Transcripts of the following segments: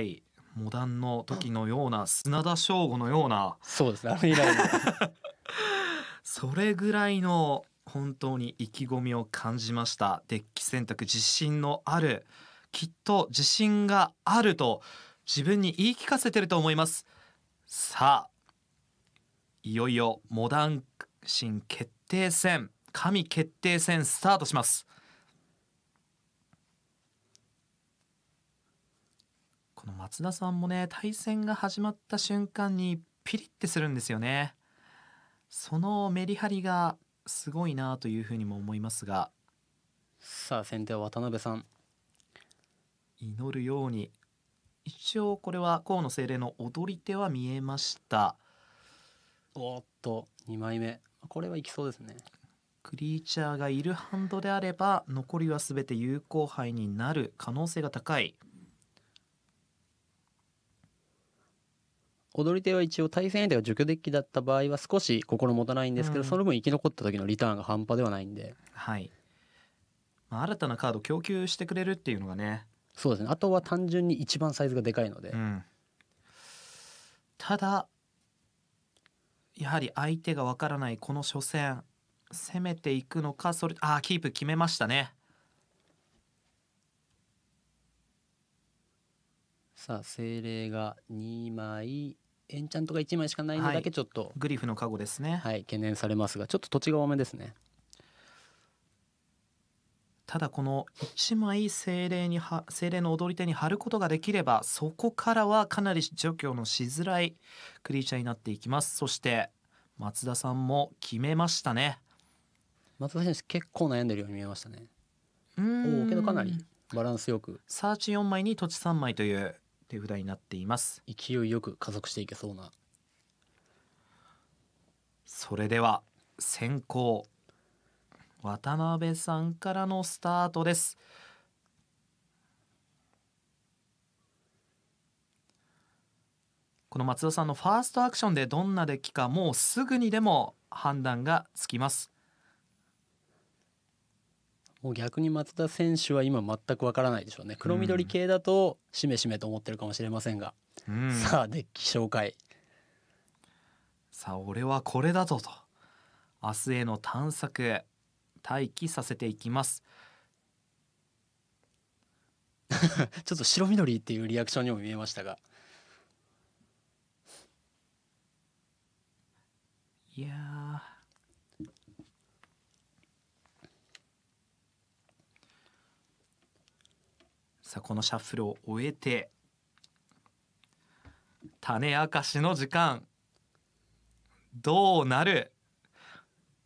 いモダンの時のような砂田翔吾のようなそうですねあの以来の それぐらいの本当に意気込みを感じましたデッキ選択自信のあるきっと自信があると自分に言い聞かせてると思いますさあいよいよモダン新決定戦神決定戦スタートします松田さんもね対戦が始まった瞬間にピリってするんですよねそのメリハリがすごいなというふうにも思いますがさあ先手は渡辺さん祈るように一応これは河野精霊の踊り手は見えましたおっと2枚目これはいきそうですねクリーチャーがいるハンドであれば残りは全て有効牌になる可能性が高い踊り手は一応対戦相手が除去デッキだった場合は少し心もたないんですけど、うん、その分生き残った時のリターンが半端ではないんで。はい。まあ、新たなカード供給してくれるっていうのがね。そうですね。あとは単純に一番サイズがでかいので。うん、ただやはり相手がわからないこの初戦攻めていくのかそれああキープ決めましたね。さあ精霊が2枚エンチャントが1枚しかないのだけちょっと、はい、グリフの加護ですねはい懸念されますがちょっと土地が多めですねただこの1枚精霊に精霊の踊り手に貼ることができればそこからはかなり除去のしづらいクリーチャーになっていきますそして松田さんも決めましたね松田選手結構悩んでるように見えましたねうんおけどかなりバランスよくサーチ4枚に土地3枚という手札になっています勢いよく加速していけそうなそれでは先行渡辺さんからのスタートですこの松田さんのファーストアクションでどんなデッキかもうすぐにでも判断がつきますもう逆に松田選手は今全くわからないでしょうね黒緑系だとしめしめと思ってるかもしれませんが、うん、さあデッキ紹介さあ俺はこれだぞと明日への探索待機させていきます ちょっと白緑っていうリアクションにも見えましたがいやさあこのシャッフルを終えて種明かしの時間どうなる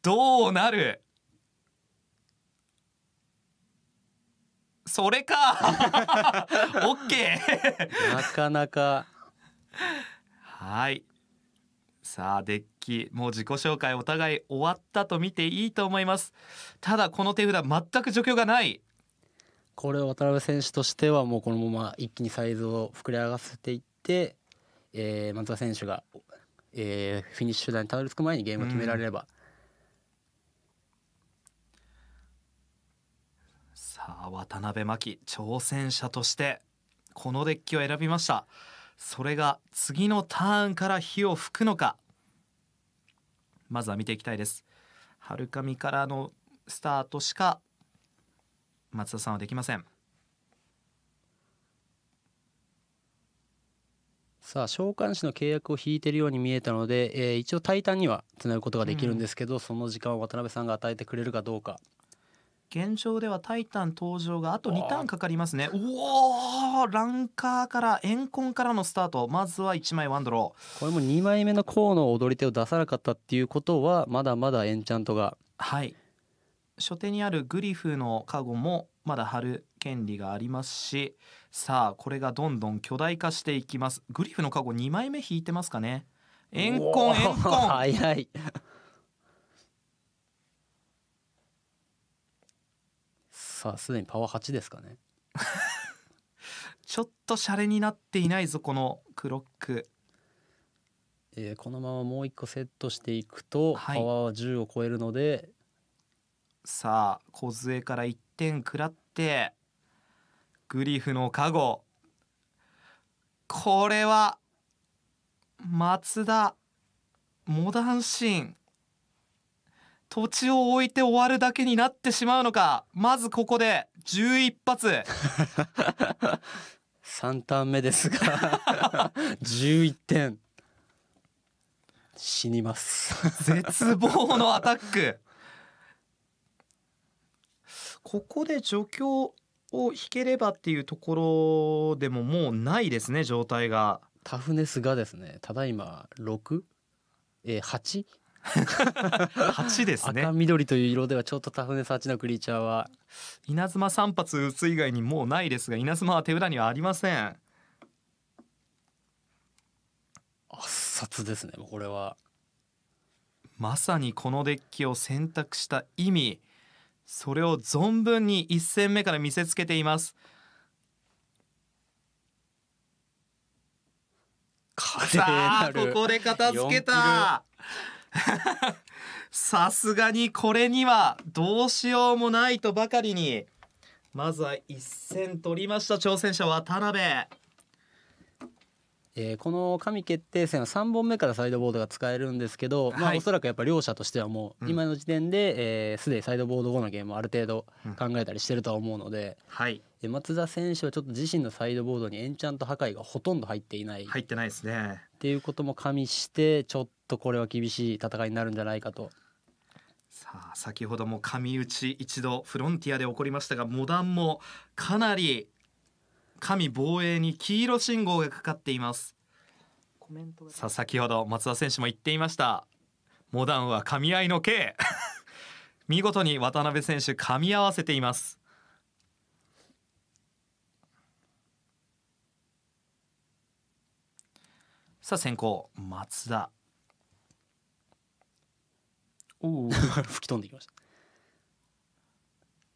どうなるそれか オッケーなかなかはいさあデッキもう自己紹介お互い終わったと見ていいと思いますただこの手札全く除去がないこれ渡辺選手としてはもうこのまま一気にサイズを膨れ上がせていって、えー、松田選手が、えー、フィニッシュ台にたどり着く前にゲームを決められれば、うん、さあ渡辺真希挑戦者としてこのデッキを選びましたそれが次のターンから火を吹くのかまずは見ていきたいです春上からのスタートしか松田さんはできませんさあ召喚師の契約を引いてるように見えたので、えー、一応タンにはつなぐことができるんですけど、うん、その時間を渡辺さんが与えてくれるかどうか現状ではタイタン登場があと2ターンかかりますねおおランカーからエンコンからのスタートまずは1枚ワンドローこれも2枚目のコーの踊り手を出さなかったっていうことはまだまだエンチャントがはい書店にあるグリフのカゴもまだ貼る権利がありますしさあこれがどんどん巨大化していきますグリフのカゴ2枚目引いてますかねエンコン早いさあすでにパワー8ですかねちょっとシャレになっていないぞこのクロックえー、このままもう一個セットしていくと、はい、パワーは10を超えるのでさあ梢から1点食らってグリフの加護これは松田モダンシーン土地を置いて終わるだけになってしまうのかまずここで11発3 ターン目ですが11 点死にます絶望のアタックここで助教を引ければっていうところでももうないですね状態がタフネスがですねただいま6えー、8 8ですね赤緑という色ではちょっとタフネス8のクリーチャーは稲妻3発打つ以外にもうないですが稲妻は手札にはありませんあさつですねこれはまさにこのデッキを選択した意味それを存分に一戦目から見せつけていますさあここで片付けた さすがにこれにはどうしようもないとばかりにまずは一戦取りました挑戦者渡辺えー、この神決定戦は3本目からサイドボードが使えるんですけど、はい、まあ、おそらくやっぱ両者としてはもう今の時点ですで、うんえー、にサイドボード後のゲームをある程度考えたりしてるとは思うので、うんはいえ松田選手はちょっと自身のサイドボードにエンチャント破壊がほとんど入っていない入ってないですねっていうことも加味してちょっとこれは厳しい戦いになるんじゃないかと。さあ先ほども神打ち一度フロンティアで起こりましたがモダンもかなり神防衛に黄色信号がかかっていますさあ先ほど松田選手も言っていましたモダンは噛み合いの K 見事に渡辺選手噛み合わせていますさあ先行松田おお 吹き飛んでいきました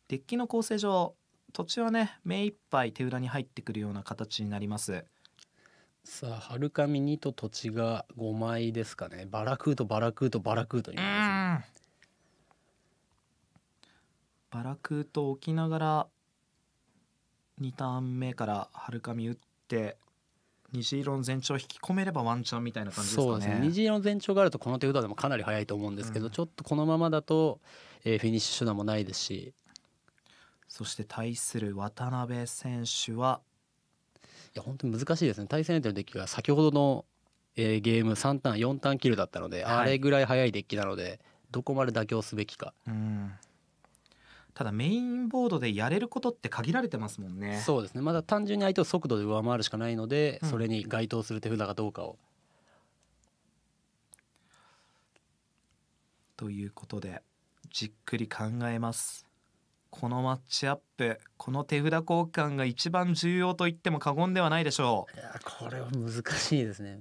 デッキの構成上土地はね目いっぱい手裏に入ってくるような形になりますさあはるかみ2と土地が5枚ですかねバラクートバラクートバラクートになます、ね、バラクート置きながら2ターン目からはるかみ打って虹色の前兆引き込めればワンチャンみたいな感じですかね。ね虹色の前兆があるとこの手札でもかなり早いと思うんですけど、うん、ちょっとこのままだと、えー、フィニッシュ手段もないですしそして対する渡辺選手はいや本当に難しいですね対戦相手のデッキが先ほどの、えー、ゲーム3ターン4ターンキルだったので、はい、あれぐらい速いデッキなのでどこまで妥協すべきか。うんただメインボードでやれることって限られてますもんねそうですねまだ単純に相手を速度で上回るしかないので、うん、それに該当する手札かどうかを。ということでじっくり考えます。このマッチアップこの手札交換が一番重要と言っても過言ではないでしょういやこれは難しいですね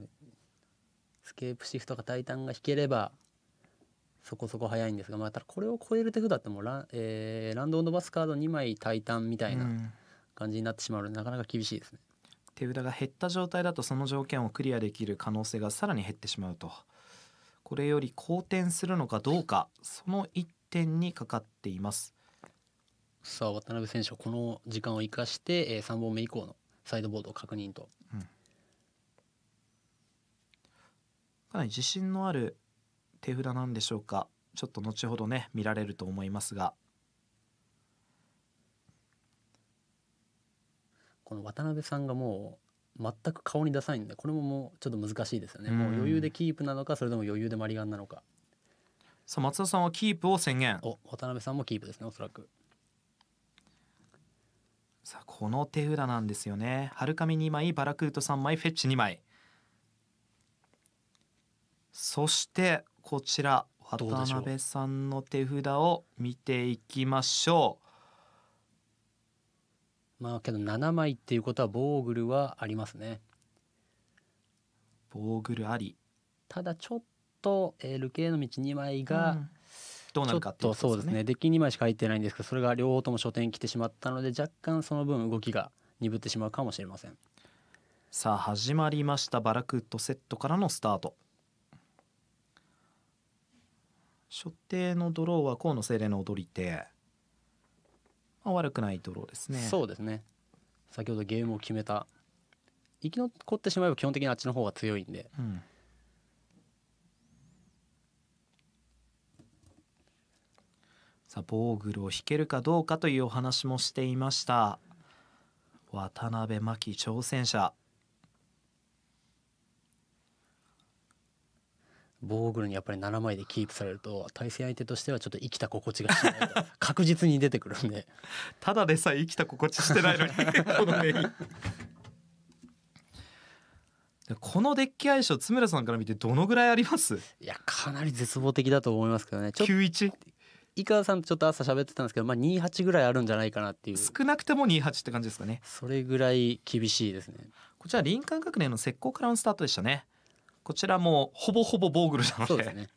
スケープシフトかタイタンが引ければそこそこ早いんですが、まあ、ただこれを超える手札ってもうラ,、えー、ランドオンドバスカード2枚タイタンみたいな感じになってしまうので、うん、なかなか厳しいですね手札が減った状態だとその条件をクリアできる可能性がさらに減ってしまうとこれより好転するのかどうかその1点にかかっていますさあ渡辺選手はこの時間を生かして、えー、3本目以降のサイドボードを確認と、うん、かなり自信のある手札なんでしょうかちょっと後ほどね見られると思いますがこの渡辺さんがもう全く顔に出さないんでこれももうちょっと難しいですよね、うん、もう余裕でキープなのかそれとも余裕でマリガンなのかさあ松田さんはキープを宣言お渡辺さんもキープですねおそらくさあこの手札なんですよねはるかみ2枚バラクート3枚フェッチ2枚そしてこちら渡辺さんの手札を見ていきましょうまあけど7枚っていうことはボーグルはありますねボーグルありただちょっと、えー、ルケの道2枚が、うんどうなるかっていうと、そうですねデッキ2枚しか入ってないんですけどそれが両方とも書店来てしまったので若干その分動きが鈍ってしまうかもしれませんさあ始まりましたバラクットセットからのスタート所定のドローは河野精霊の踊り手、まあ、悪くないドローですねそうですね先ほどゲームを決めた生き残ってしまえば基本的にあっちの方が強いんで、うん、さあボーグルを弾けるかどうかというお話もしていました渡辺真希挑戦者ボーグルにやっぱり7枚でキープされると対戦相手としてはちょっと生きた心地がしない 確実に出てくるんでただでさえ生きた心地してないのに このメインこのデッキ相性津村さんから見てどのぐらいありますいやかなり絶望的だと思いますけどねちょ 91? 井川さんとちょっと朝喋ってたんですけど、まあ、28ぐらいあるんじゃないかなっていう少なくても28って感じですかねそれぐらい厳しいですねこちら林間学年の石膏からのスタートでしたねこちらもほぼほぼボーグルなのでそうですね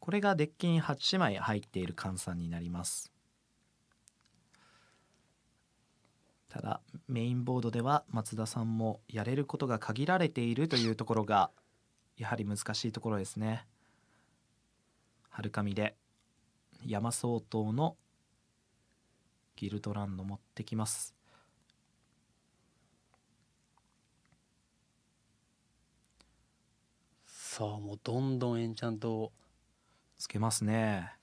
これがデッキに8枚入っている換算になりますただメインボードでは松田さんもやれることが限られているというところがやはり難しいところですね春上で山相当のギルドランド持ってきますさあもうどんどんエンチャントをつけますね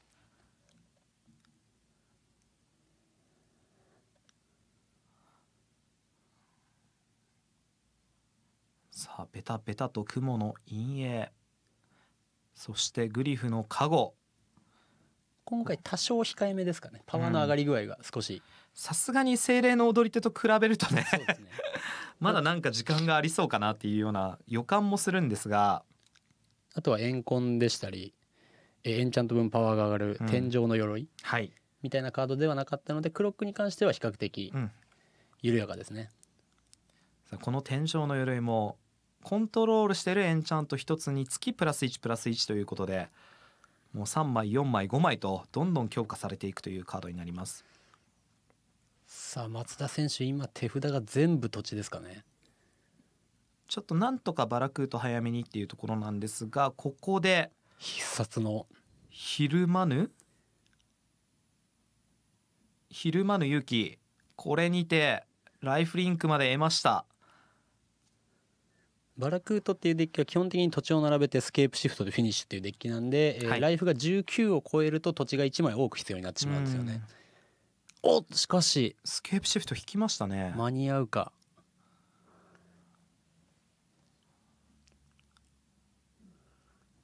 さあベタベタと雲の陰影そしてグリフの加護今回多少控えめですかねパワーの上がり具合が少しさすがに精霊の踊り手と比べるとね、ね、まだなんか時間がありそうかなっていうような予感もするんですがあとは怨恨でしたりエンチャント分パワーが上がる天井の鎧、うん、みたいなカードではなかったのでクロックに関しては比較的緩やかですね、うん、さあこの天井の鎧もコントロールしてるエンチャント1つにつきプラス1プラス1ということでもう3枚4枚5枚とどんどん強化されていくというカードになりますさあ松田選手今手札が全部土地ですかねちょっとなんとかバラクーと早めにっていうところなんですがここで必殺の昼間ぬ昼間ぬ勇気これにてライフリンクまで得ましたバラクートっていうデッキは基本的に土地を並べてスケープシフトでフィニッシュっていうデッキなんで、はい、えー、ライフが19を超えると土地が1枚多く必要になってしまうんですよね。おしかしスケープシフト引きましたね間に合うか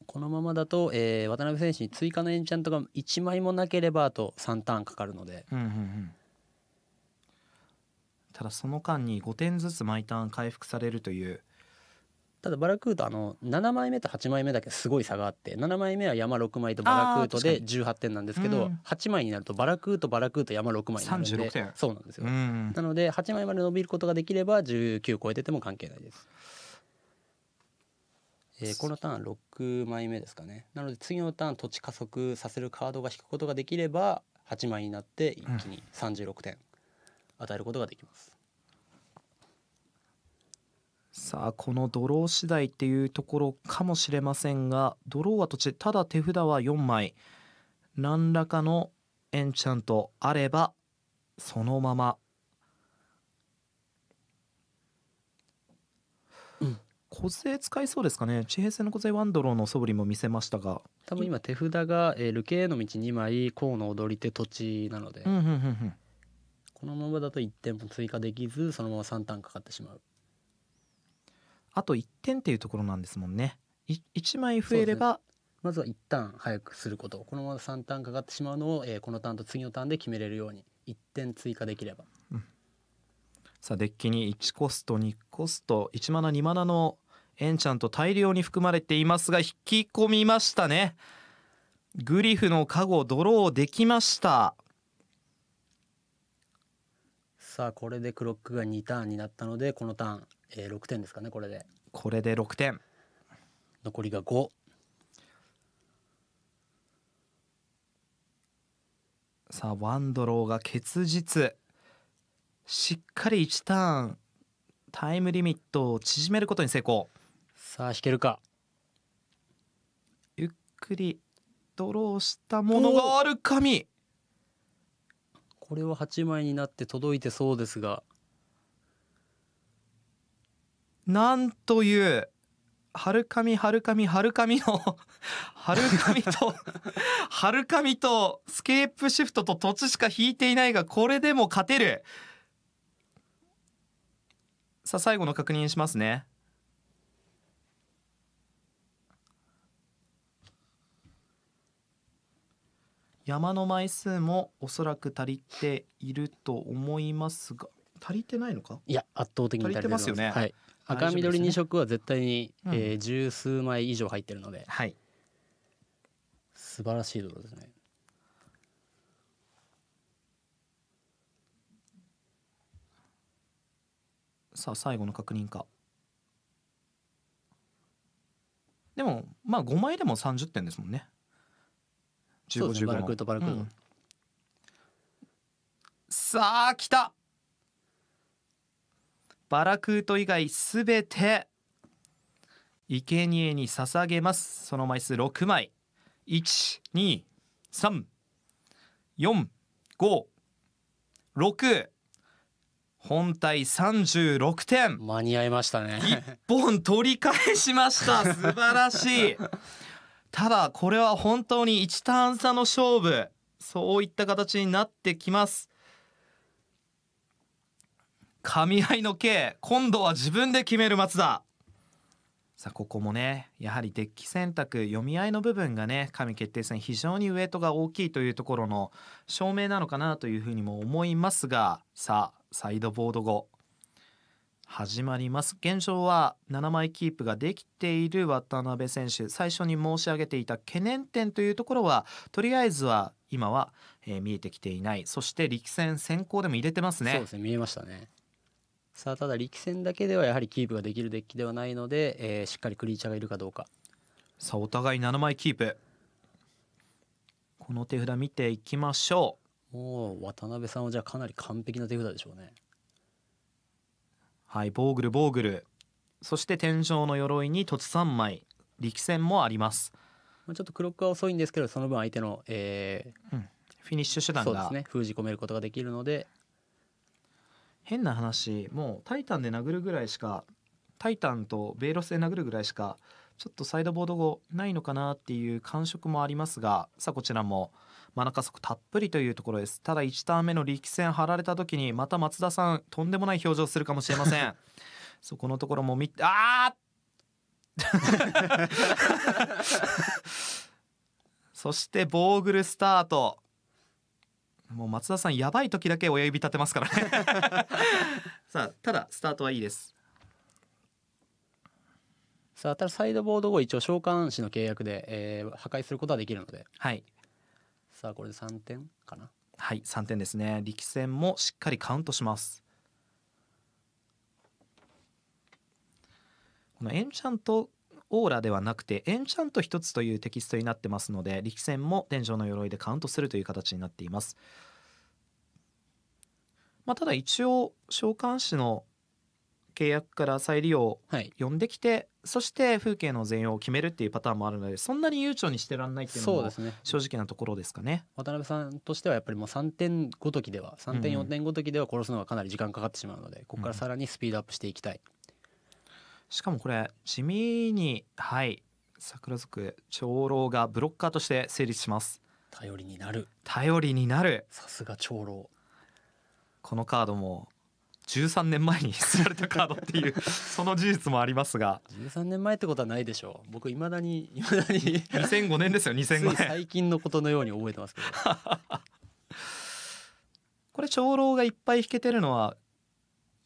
このままだと、えー、渡辺選手に追加のエンチャントが1枚もなければあと3ターンかかるので、うんうんうん、ただその間に5点ずつ毎ターン回復されるというただバラクートあの7枚目と8枚目だけすごい差があって7枚目は山6枚とバラクートで18点なんですけど、8枚になるとバラクートバラクート山6枚になるんでそうなんですよ、なので8枚まで伸びることができれば19超えてても関係ないです。えこのターン6枚目ですかねなので次のターン土地加速させるカードが引くことができれば8枚になって一気に36点与えることができます。さあこのドロー次第っていうところかもしれませんがドローは途中ただ手札は4枚何らかのエンチャントあればそのまま、うん、小勢使いそうですかね地平線の小勢ワンドローの素振りも見せましたが多分今手札が、えー、ルケーの道2枚河の踊り手土地なので、うんうんうんうん、このままだと1点も追加できずそのまま3ターンかかってしまう。あと1点っていうところなんですもんね。1枚増えれば、まずは1ターン早くすることこのまま3ターンかかってしまうのを、えー、このターンと次のターンで決めれるように1点追加できれば、うん、さあデッキに1コスト2コスト1マナ2マナのエンチャント大量に含まれていますが引き込みましたねグリフの加護ドローできましたさあこれでクロックが2ターンになったのでこのターンえー、6点ですかねこれでこれで6点残りが5さあワンドローが結実しっかり1ターンタイムリミットを縮めることに成功さあ引けるかゆっくりドローしたものがある神これは8枚になって届いてそうですがなんというははるるかみかみはるかみのはるかみとはるかみとスケープシフトと突しか引いていないがこれでも勝てるさあ最後の確認しますね山の枚数もおそらく足りていると思いますが足りてないのかいや圧倒的に足りてますよね、はい、赤緑2色は絶対に、ね、えー、十数枚以上入ってるので、うん、はい、素晴らしいろですねさあ最後の確認かでもまあ5枚でも30点ですもんね1515、ね、バクートバルクート、うん、さあきたバラクート以外すべて生贄に捧げますその枚数6枚12345本体36点間に合いましたね1本取り返しました 素晴らしいただこれは本当に1ターン差の勝負そういった形になってきます神いの K 今度は自分で決める松田さあここもねやはりデッキ選択読み合いの部分がね神決定戦非常にウエイトが大きいというところの証明なのかなというふうにも思いますがさあサイドボード後始まります現状は7枚キープができている渡辺選手最初に申し上げていた懸念点というところはとりあえずは今は、えー見えてきていないそして力戦先行でも入れてますねそうですね見えましたねさあただ力戦だけではやはりキープができるデッキではないので、えー、しっかりクリーチャーがいるかどうかさあお互い7枚キープこの手札見ていきましょうもう渡辺さんはじゃあかなり完璧な手札でしょうねはいボーグルボーグルそして天井の鎧に凸3枚力戦もありますちょっとクロックは遅いんですけどその分相手の、えー、うん、フィニッシュ手段が、ね、封じ込めることができるので変な話もうタイタンで殴るぐらいしかタイタンとベイロスで殴るぐらいしかちょっとサイドボード後ないのかなっていう感触もありますがさあこちらも真中速たっぷりというところですただ1ターン目の力戦張られた時にまた松田さんとんでもない表情するかもしれません そこのところも見てあ そしてボーグルスタートもう松田さんやばい時だけ親指立てますからね さあただスタートはいいですさあただサイドボード後一応召喚士の契約で、えー、破壊することはできるのではいさあこれで3点かなはい3点ですね力戦もしっかりカウントしますこのエンチャントオーラではなくてエンチャント1つというテキストになってますので力戦も天井の鎧でカウントするという形になっています。まあ、ただ一応召喚師の契約から再利用呼んできて、はい、そして風景の全容を決めるっていうパターンもあるのでそんなに悠長にしてらんないっていうのも正直なところですかね、ね、渡辺さんとしてはやっぱりもう3点ごときでは3点4点ごときでは殺すのがかなり時間かかってしまうので、うん、ここからさらにスピードアップしていきたい、うしかもこれ地味にはい桜族長老がブロッカーとして成立します頼りになる頼りになるさすが長老このカードも13年前に捨てられたカードっていう その事実もありますが13年前ってことはないでしょう僕いまだにいまだに2005年ですよ2005年 最近のことのように覚えてますけど これ長老がいっぱい引けてるのは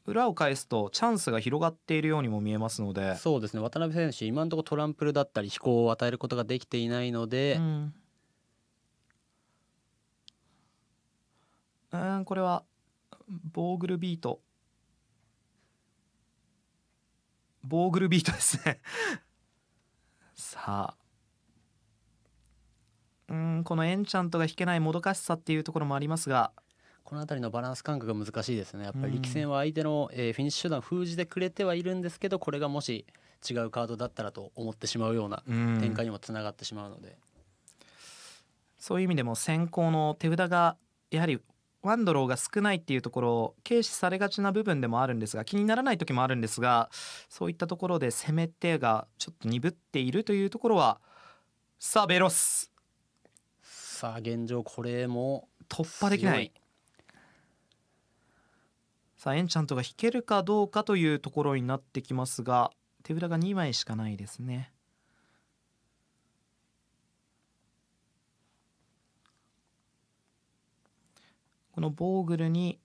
裏を返すとチャンスが広がっているようにも見えますのでそうですね渡辺選手今のところトランプルだったり飛行を与えることができていないので、うんうんこれはボーグルビートボーグルビートですね さあうんこのエンチャントが弾けないもどかしさっていうところもありますがこの辺りのバランス感覚が難しいですねやっぱり力戦は相手の、えー、フィニッシュ手段封じてくれてはいるんですけどこれがもし違うカードだったらと思ってしまうような展開にもつながってしまうので、うん、そういう意味でも先行の手札がやはりワンドローが少ないっていうところを軽視されがちな部分でもあるんですが気にならない時もあるんですがそういったところで攻め手がちょっと鈍っているというところはさあベロスさあ現状これも突破できないさあエンチャントが引けるかどうかというところになってきますが手札が2枚しかないですね。このボーグルに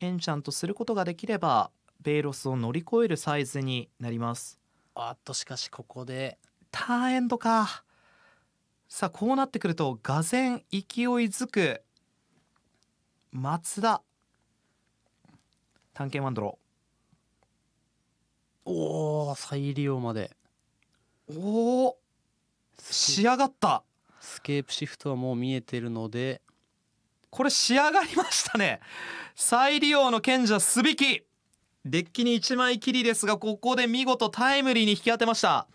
エンチャントすることができればベイロスを乗り越えるサイズになりますあっとしかしここでターンエンドかさあこうなってくると俄然勢いづく松田探検ワンドローおお再利用までおお仕上がったスケープシフトはもう見えてるのでこれ仕上がりましたね再利用の賢者すびきデッキに1枚きりですがここで見事タイムリーに引き当てました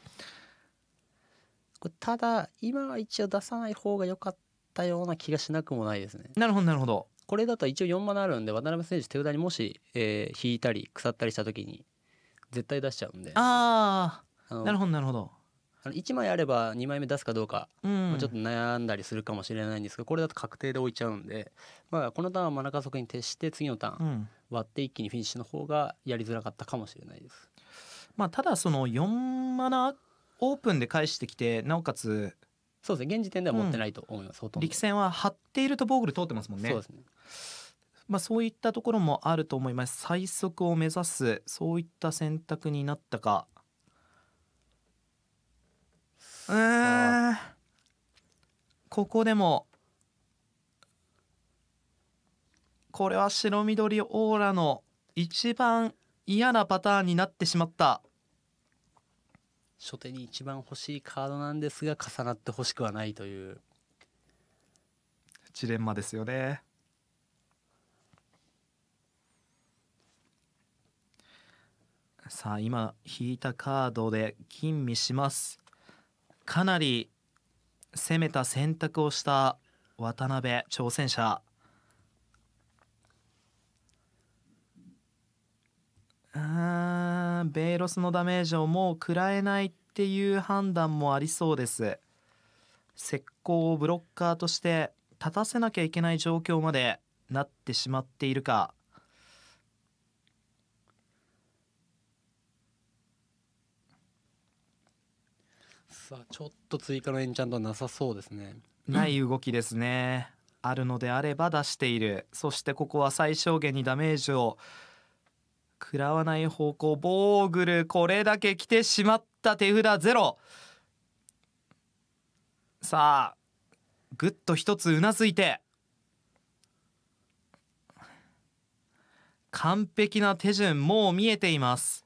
ただ今は一応出さない方が良かったような気がしなくもないですねなるほどなるほどこれだと一応4マナあるんで渡辺選手手札にもし、えー、引いたり腐ったりした時に絶対出しちゃうんでああなるほどなるほどあの1枚あれば2枚目出すかどうか、うん、ちょっと悩んだりするかもしれないんですけどこれだと確定で置いちゃうんで、まあ、このターンはマナ加速に徹して次のターン割って一気にフィニッシュの方がやりづらかったかもしれないです。まあ、ただその4マナオープンで返してきてなおかつそうですね現時点では持ってないと思います、うん、力戦は張っているとボーグル通ってますもんねそうですねまあ、そういったところもあると思います最速を目指すそういった選択になったかうんここでもこれは白緑オーラの一番嫌なパターンになってしまった初手に一番欲しいカードなんですが重なってほしくはないというジレンマですよねさあ今引いたカードで吟味しますかなり攻めた選択をした渡辺挑戦者ベイロスのダメージをもう食らえないっていう判断もありそうです石膏をブロッカーとして立たせなきゃいけない状況までなってしまっているかさあちょっと追加のエンチャントなさそうですねない動きですね、あるのであれば出しているそしてここは最小限にダメージを食らわない方向ボーグルこれだけ来てしまった手札ゼロさあぐっと一つうなずいて完璧な手順もう見えています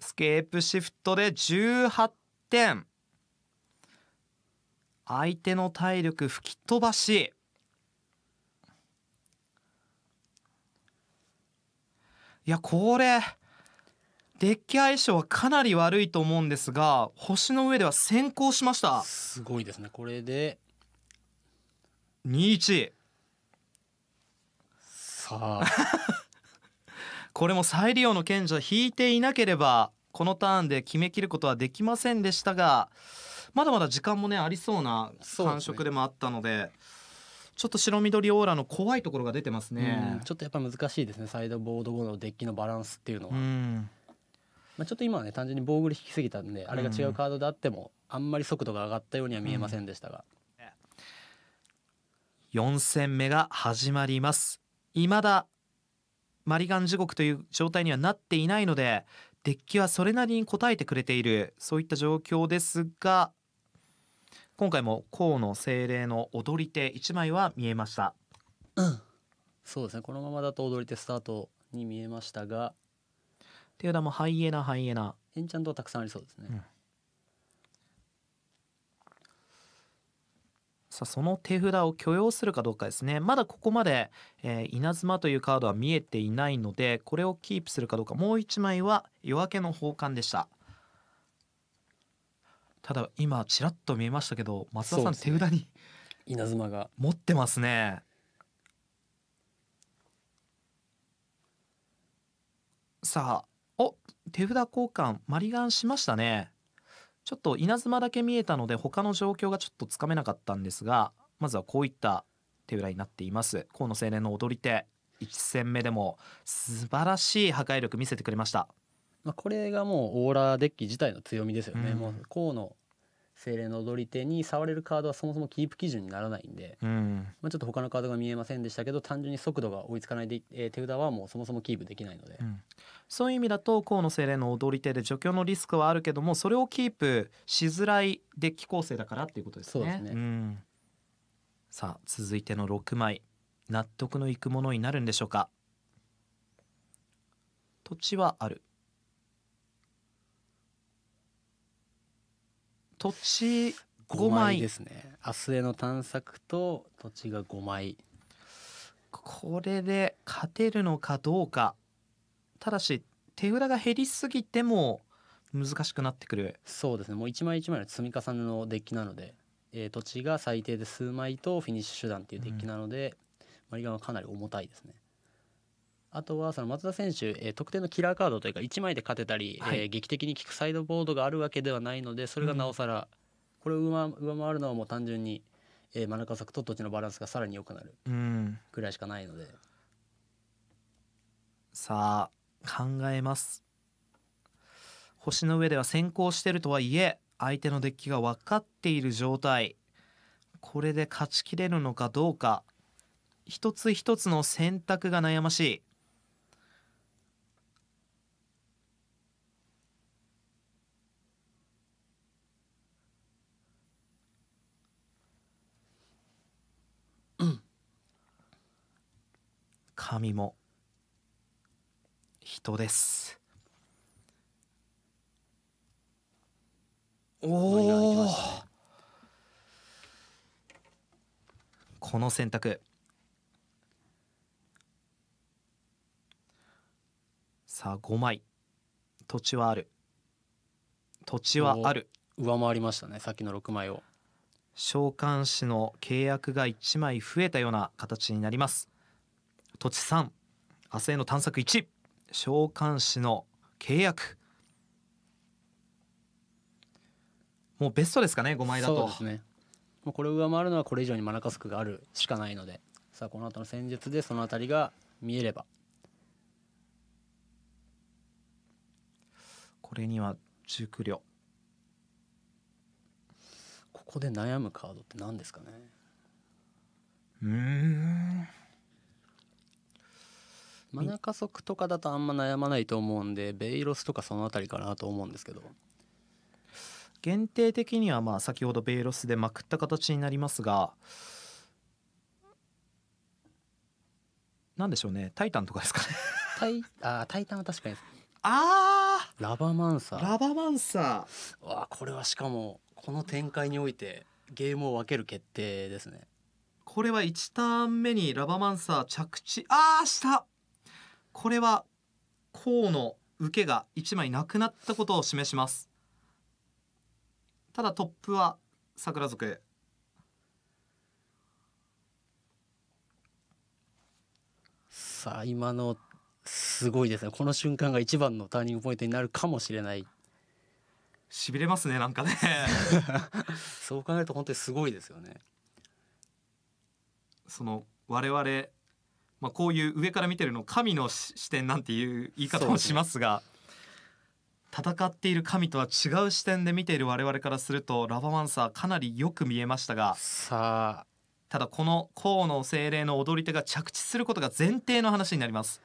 スケープシフトで18点相手の体力吹き飛ばしいやこれデッキ相性はかなり悪いと思うんですが星の上では先行しましたすごいですねこれで21さあ これも再利用の賢者引いていなければこのターンで決めきることはできませんでしたがまだまだ時間もねありそうな感触でもあったので、ね、ちょっと白緑オーラの怖いところが出てますね、ちょっとやっぱ難しいですねサイドボード後のデッキのバランスっていうのは、まあ、ちょっと今はね単純にボーグル引きすぎたんであれが違うカードであっても、あんまり速度が上がったようには見えませんでしたが、うん、4戦目が始まります未だマリガン地獄という状態にはなっていないのでデッキはそれなりに応えてくれているそういった状況ですが今回も河の精霊の踊り手一枚は見えました、うん、そうですねこのままだと踊り手スタートに見えましたが手札もハイエナハイエナエンチャントはたくさんありそうですね、うん、さあその手札を許容するかどうかですねまだここまで、えー、稲妻というカードは見えていないのでこれをキープするかどうかもう一枚は夜明けの奉還でしたただ今ちらっと見えましたけど松田さん、ね、手札に稲妻が持ってますねさあお手札交換マリガンしましたねちょっと稲妻だけ見えたので他の状況がちょっとつかめなかったんですがまずはこういった手裏になっています河野青年の踊り手1戦目でも素晴らしい破壊力見せてくれましたまあ、これがもうオーラデッキ自体の強みですよね、うん、もうこの精霊の踊り手に触れるカードはそもそもキープ基準にならないんで、うん、まあ、ちょっと他のカードが見えませんでしたけど単純に速度が追いつかないで、えー、手札はもうそもそもキープできないので、うん、そういう意味だと河野精霊の踊り手で除去のリスクはあるけどもそれをキープしづらいデッキ構成だからっていうことですね。そうですね、うん、さあ続いての6枚納得のいくものになるんでしょうか土地はある土地5枚ですね明日への探索と土地が5枚これで勝てるのかどうかただし手札が減りすぎても難しくなってくるそうですねもう1枚1枚の積み重ねのデッキなので、えー、土地が最低で数枚とフィニッシュ手段っていうデッキなので、うん、マリガンはかなり重たいですねあとはその松田選手、えー、特定のキラーカードというか1枚で勝てたり、はい、えー、劇的に効くサイドボードがあるわけではないのでそれがなおさら、うん、これを上回るのはもう単純に、えー、真中作と土地のバランスがさらに良くなるくらいしかないので、うん、さあ考えます星の上では先行してるとはいえ相手のデッキが分かっている状態これで勝ちきれるのかどうか一つ一つの選択が悩ましい民も人ですおお、ね、この選択さあ5枚土地はある土地はある上回りましたねさっきの6枚を召喚士の契約が1枚増えたような形になります土地3明日への探索1召喚士の契約もうベストですかね5枚だとそうですねもうこれを上回るのはこれ以上にマナカスクがあるしかないのでさあこの後の戦術でその辺りが見えればこれには熟慮ここで悩むカードって何ですかねうんナ加速とかだとあんま悩まないと思うんでベイロスとかその辺りかなと思うんですけど限定的にはまあ先ほどベイロスでまくった形になりますが何でしょうねタイタンとかですかねタイあタイタンは確かにあーラバマンサーラバマンサーわこれはしかもこの展開においてゲームを分ける決定ですねこれは1ターン目にラバマンサー着地ああしたこれは項の受けが1枚なくなったことを示しますただトップは桜族さあ今のすごいですねこの瞬間が一番のターニングポイントになるかもしれないしびれますねなんかね そう考えると本当にすごいですよねその我々まあ、こういう上から見てるの神の視点なんていう言い方もしますが。戦っている神とは違う視点で見ている我々からするとラバマンサーかなりよく見えましたがさあただこの河の精霊の踊り手が着地することが前提の話になります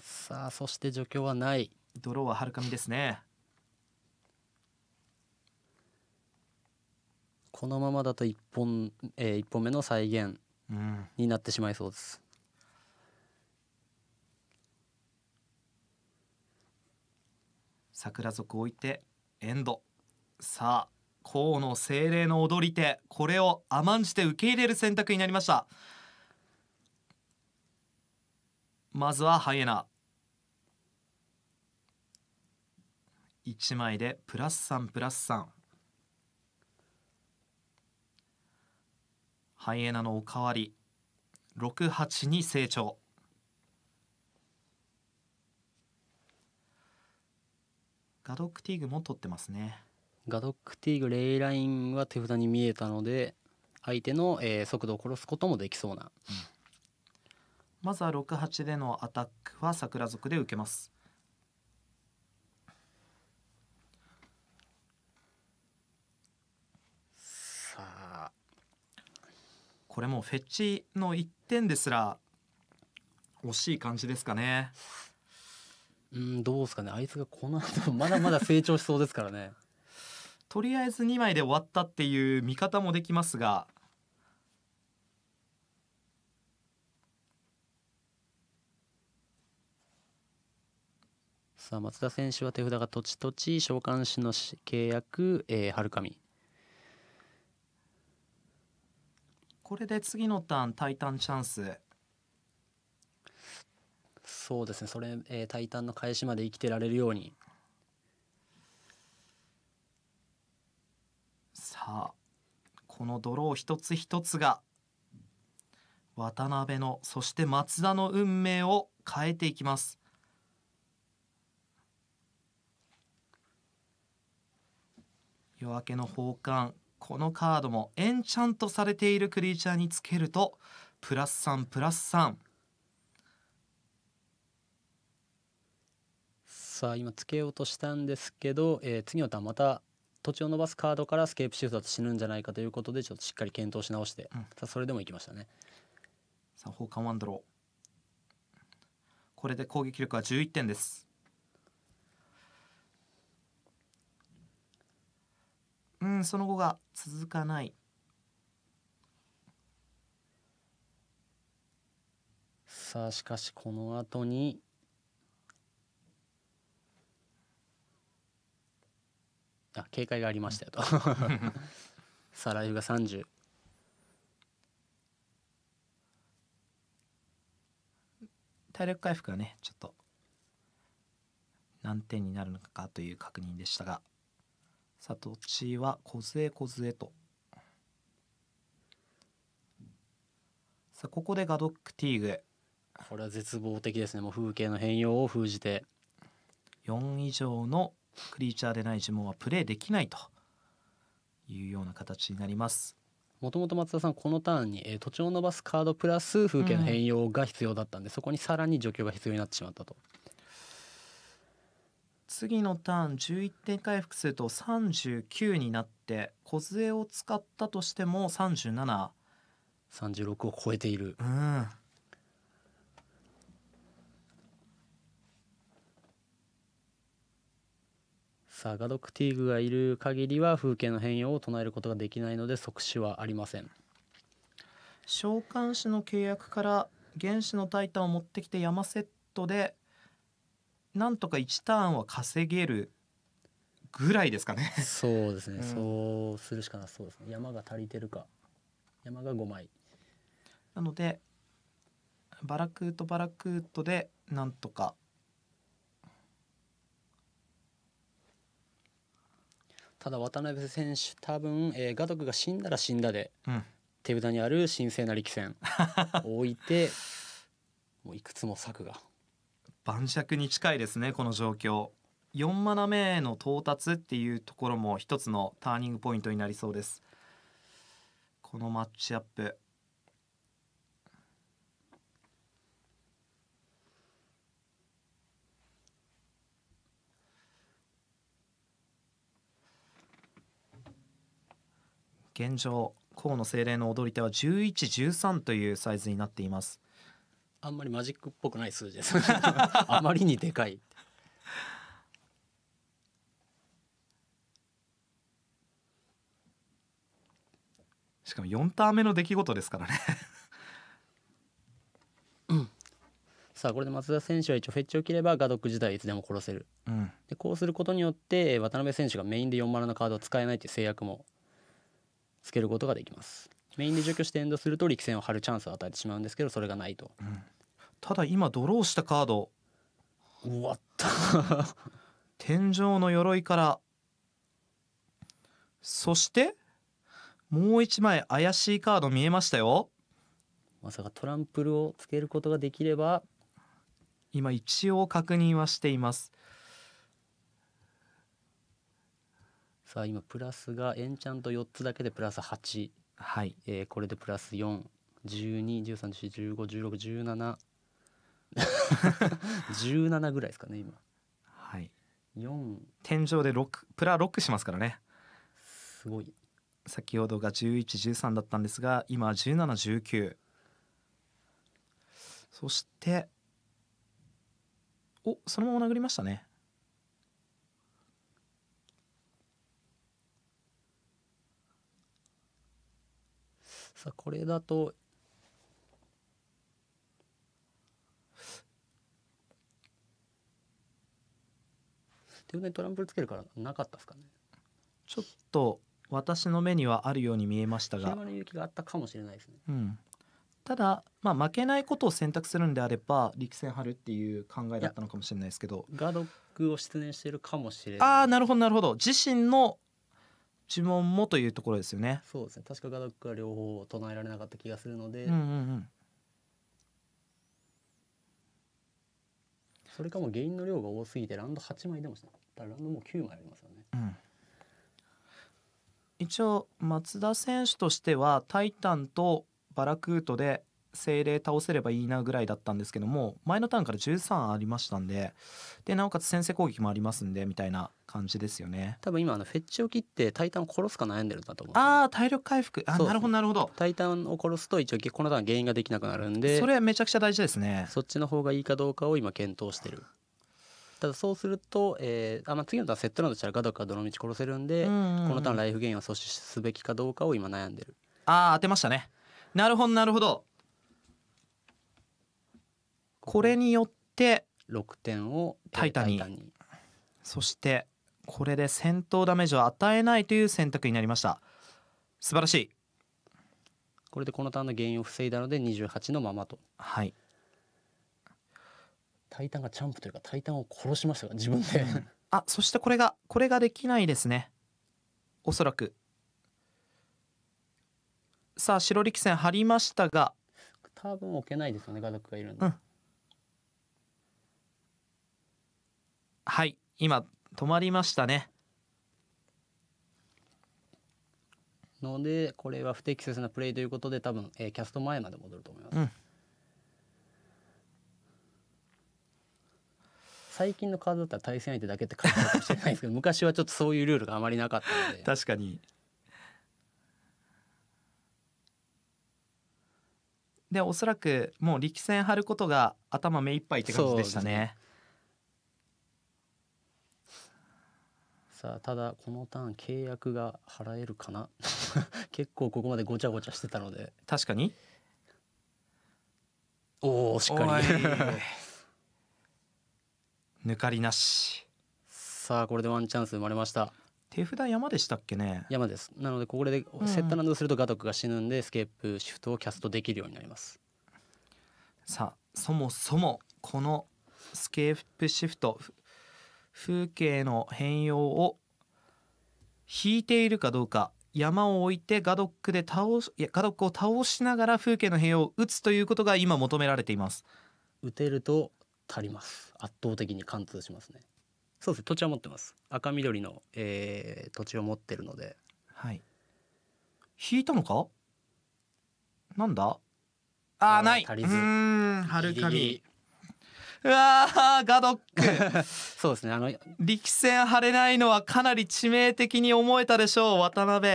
さあそして助教はないドローははかみですねこのままだと1本,、えー、1本目の再現になってしまいそうです。桜族置いてエンドさあ河野精霊の踊り手これを甘んじて受け入れる選択になりましたまずはハイエナ1枚でプラス3プラス3ハイエナのおかわり68に成長ガドックティーグも取ってますねガドックティーグレイラインは手札に見えたので相手の、えー、速度を殺すこともできそうな、うん、まずは68でのアタックは桜族で受けますこれもフェッチの1点ですら惜しい感じですかねうんどうですかねあいつがこの後まだまだ成長しそうですからね とりあえず2枚で終わったっていう見方もできますがさあ松田選手は手札がとちとち召喚師の契約、えるかみこれで次のターンタイタンチャンスそうですねそれ、えー、タイタンの返しまで生きてられるようにさあこのドロー一つ一つが渡辺のそして松田の運命を変えていきます夜明けの奉還このカードもエンチャントされているクリーチャーにつけるとプラス3プラス3さあ今つけようとしたんですけど、えー、次のターンまた土地を伸ばすカードからスケープシフトだと死ぬんじゃないかということでちょっとしっかり検討し直して、うん、さあそれでもいきましたねさあ宝冠ワンドローこれで攻撃力は11点ですうんその後が続かないさあしかしこの後にあ警戒がありましたよと さあライブが30体力回復がねちょっと何点になるのかという確認でしたがさとちはこずえこずえとさあここでガドックティーグこれは絶望的ですねもう風景の変容を封じて4以上のクリーチャーでない呪文はプレイできないというような形になりますもともと松田さんこのターンに、えー、土地を伸ばすカードプラス風景の変容が必要だったんで、うん、そこにさらに除去が必要になってしまったと次のターン11点回復すると39になって梢を使ったとしても3736を超えているうんさあガドクティーグがいる限りは風景の変容を唱えることができないので即死はありません召喚士の契約から原始のタイタンを持ってきて山セットでなんとか1ターンは稼げるぐらいですかねそうですね、うん、そうするしかなそうですね山が足りてるか山が5枚なのでバラクートバラクートでなんとかただ渡辺選手多分、えー、ガドクが死んだら死んだで、うん、手札にある神聖な力戦を 置いてもういくつも策が盤石に近いですねこの状況4マナ目への到達っていうところも一つのターニングポイントになりそうですこのマッチアップ現状河野精霊の踊り手は1113というサイズになっていますあんまりマジックっぽくない数字です あまりにでかいしかも4ターン目の出来事ですからねうん、さあこれで松田選手は一応フェッチを切ればガドック自体いつでも殺せる、うん、でこうすることによって渡辺選手がメインで4丸のカードを使えないという制約もつけることができますメインで除去してエンドすると力戦を張るチャンスを与えてしまうんですけどそれがないと、うん、ただ今ドローしたカード終わった天井の鎧からそしてもう一枚怪しいカード見えましたよまさかトランプルをつけることができれば今一応確認はしていますさあ今プラスがエンチャント4つだけでプラス8はい、えー、これでプラス4 12、13、14、15、16、17 17 ぐらいですかね今はい4天井で6プラ6しますからねすごい先ほどが1113だったんですが今は1719そしておそのまま殴りましたねさあこれだと手腕トランプつけるからなかったですかねちょっと私の目にはあるように見えましたががあったかもしれないですね、うん、ただ、まあ、負けないことを選択するんであれば力戦張るっていう考えだったのかもしれないですけどガドックをしてるかもしれないああなるほどなるほど自身のちももというところですよね。そうですね。確かガドックは両方唱えられなかった気がするので、うんうんうん、それかも原因の量が多すぎてランド8枚でもしたらランドも9枚ありますよね。うん、一応松田選手としてはタイタンとバラクートで精霊倒せればいいなぐらいだったんですけども前のターンから13ありましたんででなおかつ先制攻撃もありますんでみたいな感じですよね多分今あのフェッチを切ってタイタンを殺すか悩んでるんだと思うああ体力回復あ、ね、なるほどなるほどタイタンを殺すと一応このターン原因ができなくなるんでそれはめちゃくちゃ大事ですねそっちの方がいいかどうかを今検討してるただそうすると、えーあまあ、次のターンセットランドしたらガドかどの道殺せるんで、ん、このターンライフゲインを阻止すべきかどうかを今悩んでるああ当てましたねなるほどなるほどこれによって6点をタイタンにそしてこれで戦闘ダメージを与えないという選択になりました素晴らしいこれでこのターンの原因を防いだので28のままとはいタイタンがチャンプというかタイタンを殺しましたが自分であそしてこれがこれができないですねおそらくさあ白力戦張りましたが多分置けないですよねガ画クがいるんで、うんはい今止まりましたねのでこれは不適切なプレイということで多分、えー、キャスト前まで戻ると思います、うん、最近のカードだったら対戦相手だけって感じかもしれないですけど 昔はちょっとそういうルールがあまりなかったので確かにでおそらくもう力戦張ることが頭目いっぱいって感じでしたね。さあただこのターン契約が払えるかな 結構ここまでごちゃごちゃしてたので確かにおおしっかり 抜かりなしさあこれでワンチャンス生まれました手札山でしたっけね山ですなのでこれでセッターランドするとガトクが死ぬんでスケープシフトをキャストできるようになりますさあそもそもこのスケープシフト風景の変容を引いているかどうか山を置いてガドックで倒すいやガドックを倒しながら風景の変容を打つということが今求められています打てると足ります圧倒的に貫通しますねそうですね土地は持ってます赤緑の、えー、土地を持ってるのではい引いたのかなんだあーない足りずうん春神うわーガドック そうですねあの力戦張れないのはかなり致命的に思えたでしょう渡辺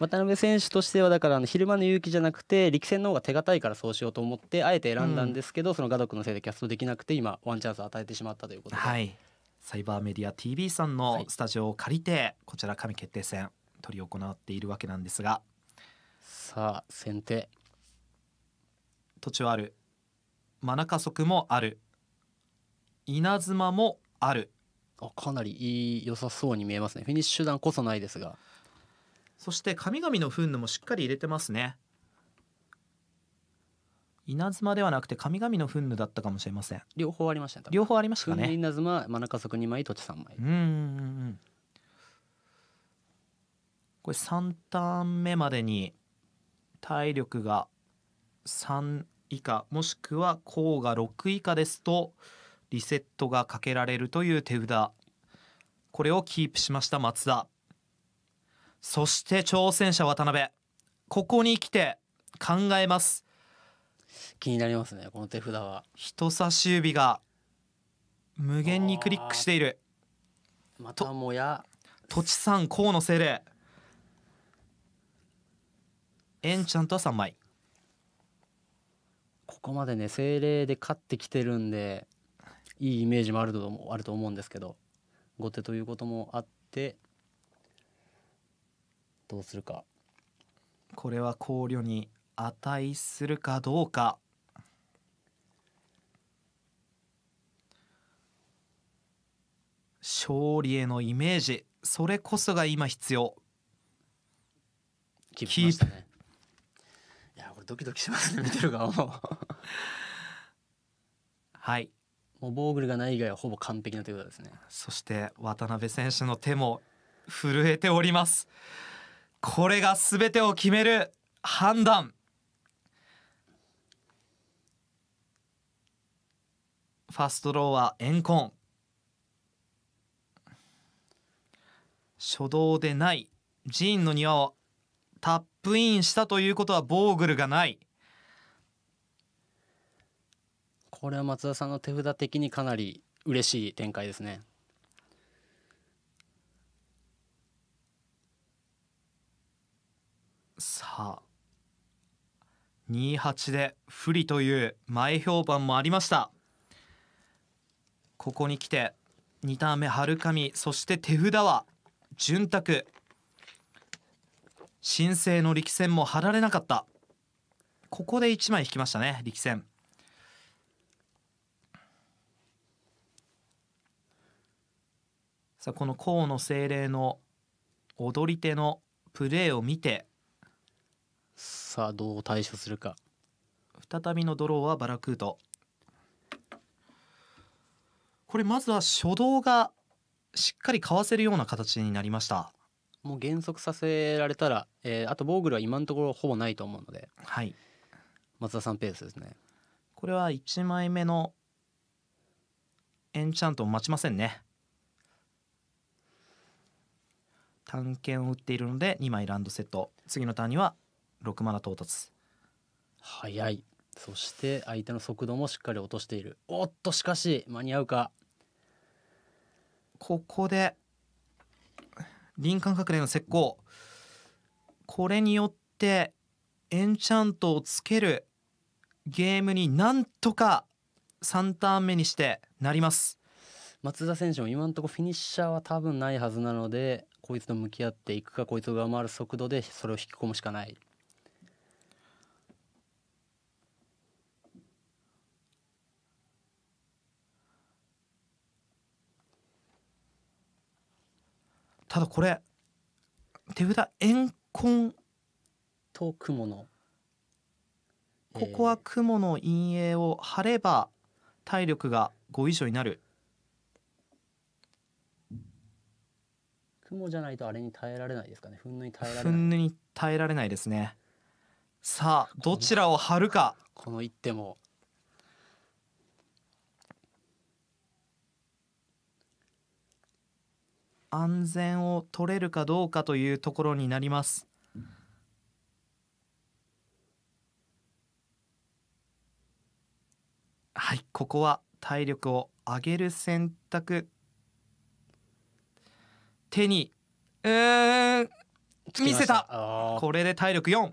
渡辺選手としてはだからあの昼間の勇気じゃなくて力戦の方が手堅いからそうしようと思ってあえて選んだんですけど、うん、そのガドックのせいでキャストできなくて今ワンチャンス与えてしまったということで、はい、サイバーメディア TV さんのスタジオを借りて、こちら神決定戦取り行っているわけなんですがさあ先手土地はあるマナカ足もある稲妻もあるあかなり良さそうに見えますねフィニッシュ段こそないですがそして神々の憤怒もしっかり入れてますね稲妻ではなくて神々の憤怒だったかもしれません両方ありましたね両方ありましたね稲妻真中足2枚土地3枚うんうんうんこれ3ターン目までに体力が3以下もしくは甲が6以下ですとリセットがかけられるという手札これをキープしました松田そして挑戦者渡辺ここに来て考えます気になりますねこの手札は人差し指が無限にクリックしているまたもや土地産河野精霊エンチャントは3枚ここまでね精霊で勝ってきてるんでいいイメージもあるとあると思うんですけど後手ということもあってどうするかこれは考慮に値するかどうか勝利へのイメージそれこそが今必要キープ、ね、いやこれドキドキしますね見てる側もはいもうボーグルがない以外はほぼ完璧なということですねそして渡辺選手の手も震えておりますこれが全てを決める判断ファストローはエンコン初動でないジーンの庭をタップインしたということはボーグルがないこれは松田さんの手札的にかなり嬉しい展開ですね。さあ28で不利という前評判もありましたここに来て2ターン目春神そして手札は潤沢新生の力戦も張られなかったここで1枚引きましたね力戦さあこの河野精霊の踊り手のプレーを見てさあどう対処するか再びのドローはバラクートこれまずは初動がしっかりかわせるような形になりましたもう減速させられたら、えー、あとボーグルは今のところほぼないと思うのではい松田さんペースですねこれは1枚目のエンチャントを待ちませんね探検を打っているので2枚ランドセット次のターンには6マナ到達早いそして相手の速度もしっかり落としているおっとしかし間に合うかここで林間隠れの石膏これによってエンチャントをつけるゲームになんとか3ターン目にしてなります松田選手も今のところフィニッシャーは多分ないはずなのでこいつと向き合っていくかこいつを上回る速度でそれを引き込むしかないただこれ手札怨恨と雲のここは雲の陰影を張れば体力が5以上になる雲じゃないとあれに耐えられないですかねふんぬに耐えられないふんぬに耐えられないですねさあどちらを張るかこの一手も安全を取れるかどうかというところになりますはいここは体力を上げる選択手にうん見せたこれで体力4。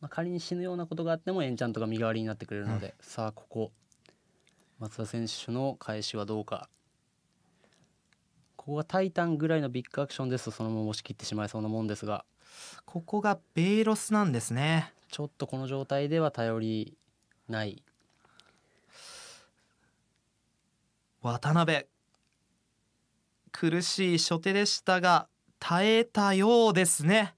まあ、仮に死ぬようなことがあってもエンチャントが身代わりになってくれるので、うん、さあここ松田選手の返しはどうかここがタイタンぐらいのビッグアクションですとそのまま押し切ってしまいそうなもんですがここがベイロスなんですねちょっとこの状態では頼りない渡辺苦しい初手でしたが耐えたようですね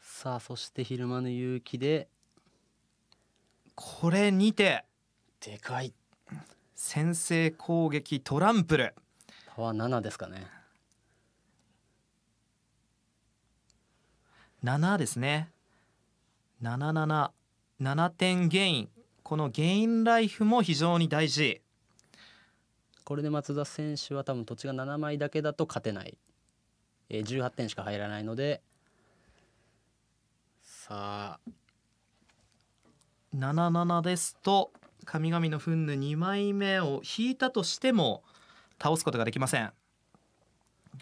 さあそして昼間の勇気でこれにてでかい先制攻撃トランプルパワー7ですかね7ですね777点ゲインこのゲインライフも非常に大事これで松田選手は多分土地が7枚だけだと勝てない、え18点しか入らないのでさあ77ですと神々の憤怒2枚目を引いたとしても倒すことができません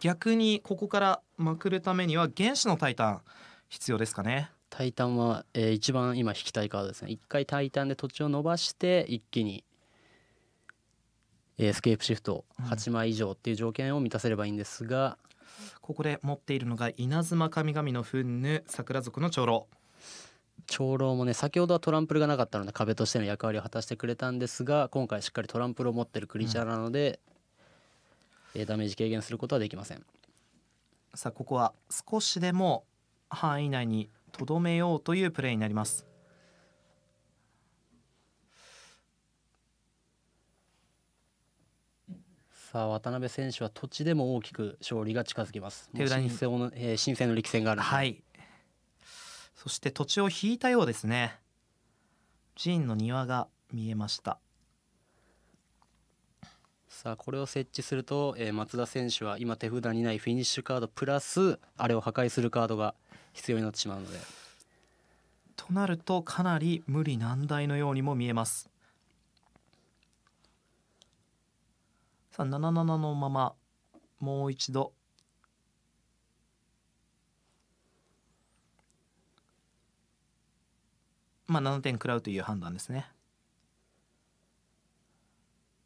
逆にここからまくるためには原始のタイタン必要ですかねタイタンは、えー、一番今引きたいカードですね。一回タイタンで土地を伸ばして一気に、えー、スケープシフト8枚以上っていう条件を満たせればいいんですが、うん、ここで持っているのが稲妻神々の憤怒桜族の長老。長老もね先ほどはトランプルがなかったので壁としての役割を果たしてくれたんですが今回しっかりトランプルを持ってるクリーチャーなので、うん、えー、ダメージ軽減することはできませんさあここは少しでも範囲内にとどめようというプレーになります。さあ渡辺選手は土地でも大きく勝利が近づきます。手札に新生の、えー、新鮮の力戦がある。はい。そして土地を引いたようですね。寺院の庭が見えました。さあこれを設置すると、えー、松田選手は今手札にないフィニッシュカードプラスあれを破壊するカードが必要になってしまうので。となるとかなり無理難題のようにも見えます。さあ7七のままもう一度まあ7点食らうという判断ですね。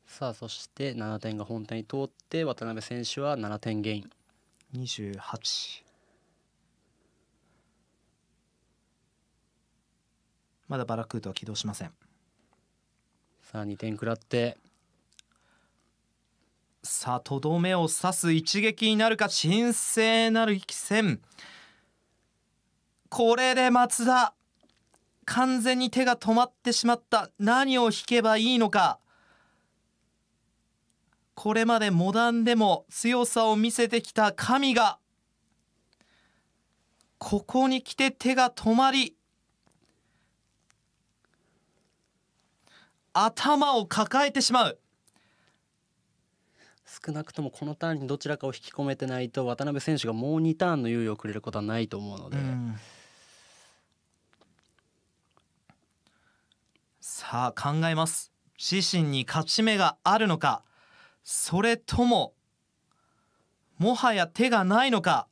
さあそして7点が本体に通って渡辺選手は7点ゲイン。28。まだバラクートは起動しませんさあ2点食らってさあとどめを刺す一撃になるか神聖なる一戦これで松田完全に手が止まってしまった何を引けばいいのかこれまでモダンでも強さを見せてきた神がここに来て手が止まり頭を抱えてしまう少なくともこのターンにどちらかを引き込めてないと渡辺選手がもう2ターンの猶予をくれることはないと思うので、うん、さあ考えます自身に勝ち目があるのかそれとももはや手がないのか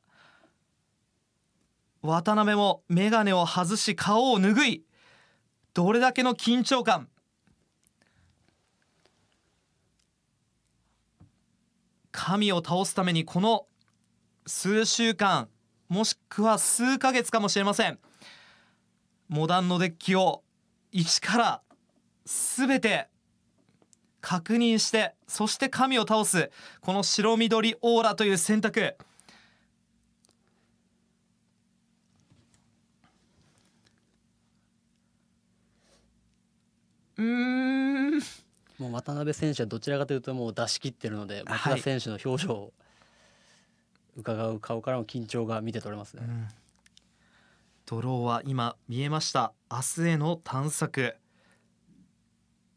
渡辺も眼鏡を外し顔を拭いどれだけの緊張感神を倒すためにこの数週間もしくは数ヶ月かもしれませんモダンのデッキを一から全て確認してそして神を倒すこの白緑オーラという選択うんもう渡辺選手はどちらかというともう出し切ってるので松田選手の表情を伺う顔からも緊張が見て取れますね、うん、ドローは今見えました明日への探索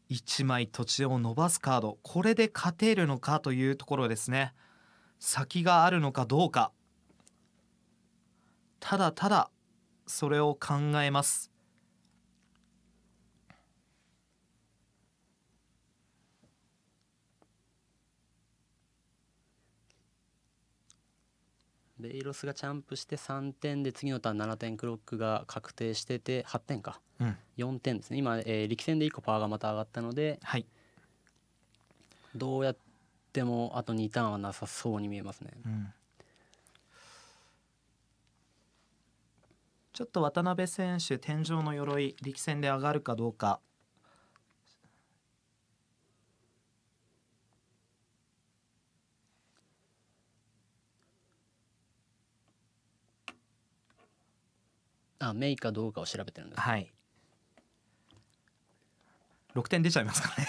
1枚土地を伸ばすカードこれで勝てるのかというところですね先があるのかどうかただただそれを考えますレイロスがチャンプして3点で次のターン7点クロックが確定してて8点か、うん、4点ですね今、えー、力戦で1個パワーがまた上がったので、はい、どうやってもあと2ターンはなさそうに見えますね、うん、ちょっと渡辺選手天井の鎧力戦で上がるかどうかあメイかどうかを調べてるんですはい6点出ちゃいますかね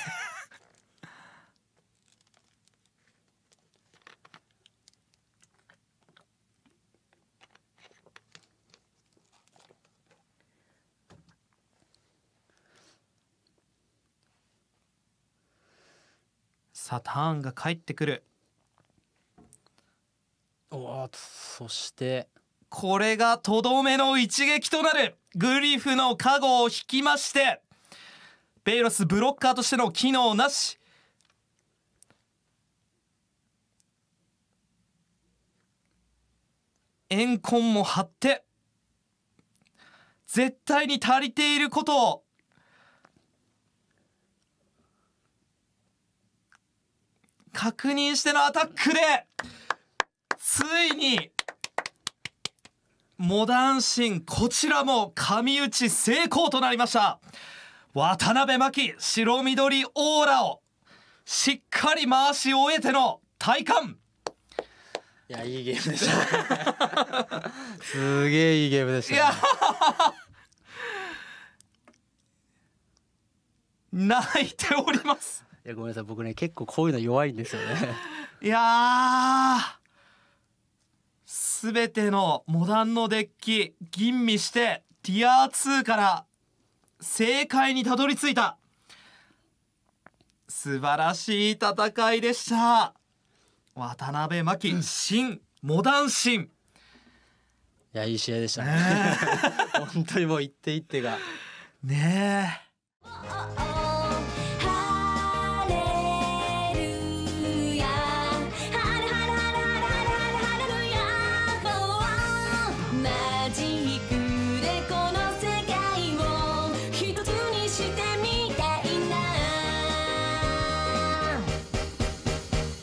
さあターンが返ってくるおおそしてこれがとどめの一撃となるグリフの加護を引きましてベイロスブロッカーとしての機能なしエンコンも張って絶対に足りていることを確認してのアタックでついにモダンシこちらも神打ち成功となりました渡辺真希白緑オーラをしっかり回し終えての体感いやいいゲームでした すげえいいゲームでした、ね、いや泣いておりますいやごめんなさい僕ね結構こういうの弱いんですよねいや全てのモダンのデッキ吟味してティアー2から正解にたどり着いた素晴らしい戦いでした渡辺真希、新モダン新いやいい試合でしたね 本当にもう一手一手がねえ